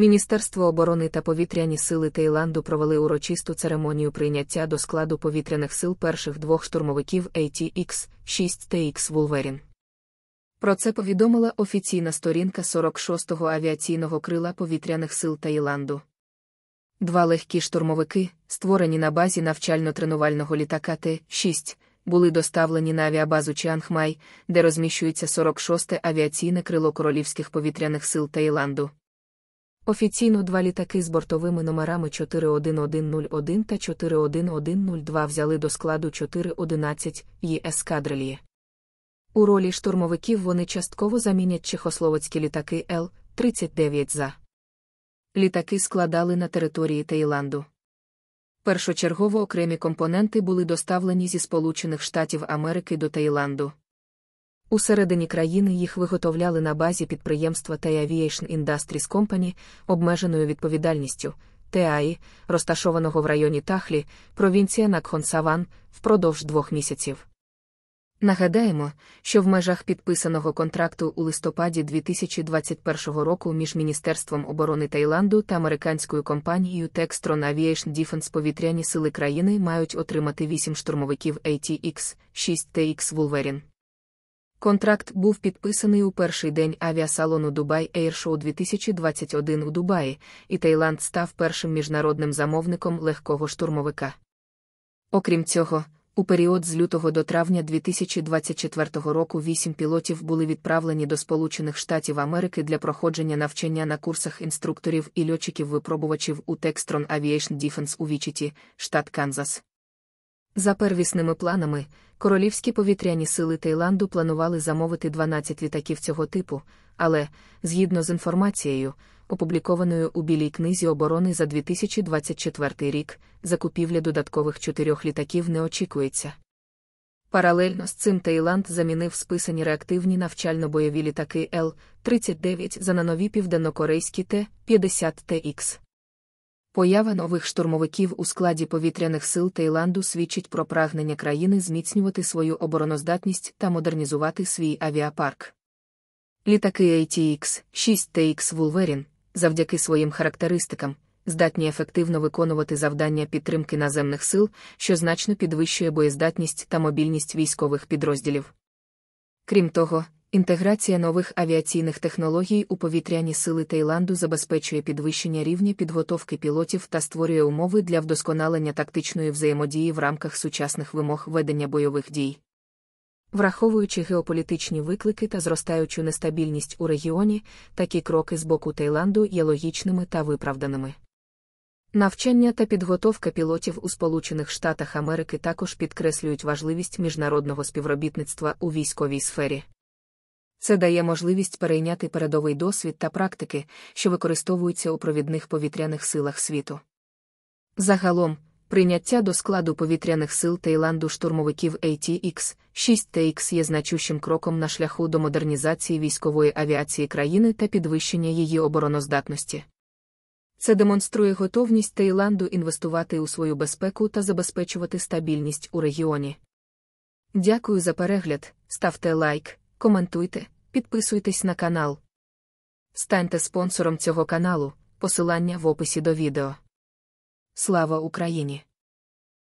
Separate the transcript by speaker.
Speaker 1: Міністерство оборони та повітряні сили Таїланду провели урочисту церемонію прийняття до складу повітряних сил перших двох штурмовиків ATX 6 TX Вулверін. Про це повідомила офіційна сторінка 46-го авіаційного крила повітряних сил Таїланду. Два легкі штурмовики, створені на базі навчально-тренувального літака Т-6, були доставлені на авіабазу Чангмай, де розміщується 46 те авіаційне крило королівських повітряних сил Таїланду. Офіційно два літаки з бортовими номерами 41101 та 41102 взяли до складу 411 ї ескадрильї. У ролі штурмовиків вони частково замінять чехословацькі літаки Л-39 за. Літаки складали на території Таїланду. Першочергово окремі компоненти були доставлені зі Сполучених Штатів Америки до Таїланду. Усередині країни їх виготовляли на базі підприємства TI Aviation Industries Company обмеженою відповідальністю ТАІ, розташованого в районі Тахлі, провінція Накхонсаван, впродовж двох місяців. Нагадаємо, що в межах підписаного контракту у листопаді 2021 року між Міністерством оборони Таїланду та американською компанією Textron Aviation Defense повітряні сили країни мають отримати 8 штурмовиків ATX, 6 TX Wolverine. Контракт був підписаний у перший день авіасалону Дубай Air Show 2021 у Дубаї, і Таїланд став першим міжнародним замовником легкого штурмовика. Окрім цього, у період з лютого до травня 2024 року вісім пілотів були відправлені до Сполучених Штатів Америки для проходження навчання на курсах інструкторів і льотчиків-випробувачів у Textron Aviation Defense у Вічіті, штат Канзас. За первісними планами, королівські повітряні сили Таїланду планували замовити 12 літаків цього типу, але, згідно з інформацією, опублікованою у білій книзі оборони за 2024 рік, закупівля додаткових чотирьох літаків не очікується. Паралельно з цим Таїланд замінив списані реактивні навчально-бойові літаки Л-39 за на нові південнокорейські Т-50ТХ. Поява нових штурмовиків у складі повітряних сил Таїланду свідчить про прагнення країни зміцнювати свою обороноздатність та модернізувати свій авіапарк. Літаки ATX 6 TX Wolverine, завдяки своїм характеристикам, здатні ефективно виконувати завдання підтримки наземних сил, що значно підвищує боєздатність та мобільність військових підрозділів. Крім того, Інтеграція нових авіаційних технологій у повітряні сили Таїланду забезпечує підвищення рівня підготовки пілотів та створює умови для вдосконалення тактичної взаємодії в рамках сучасних вимог ведення бойових дій. Враховуючи геополітичні виклики та зростаючу нестабільність у регіоні, такі кроки з боку Таїланду є логічними та виправданими. Навчання та підготовка пілотів у Сполучених Штатах Америки також підкреслюють важливість міжнародного співробітництва у військовій сфері. Це дає можливість перейняти передовий досвід та практики, що використовуються у провідних повітряних силах світу. Загалом, прийняття до складу повітряних сил Таїланду штурмовиків ATX 6 tx є значущим кроком на шляху до модернізації військової авіації країни та підвищення її обороноздатності. Це демонструє готовність Таїланду інвестувати у свою безпеку та забезпечувати стабільність у регіоні. Дякую за перегляд, ставте лайк коментуйте, підписуйтесь на канал. Станьте спонсором цього каналу, посилання в описі до відео. Слава Україні!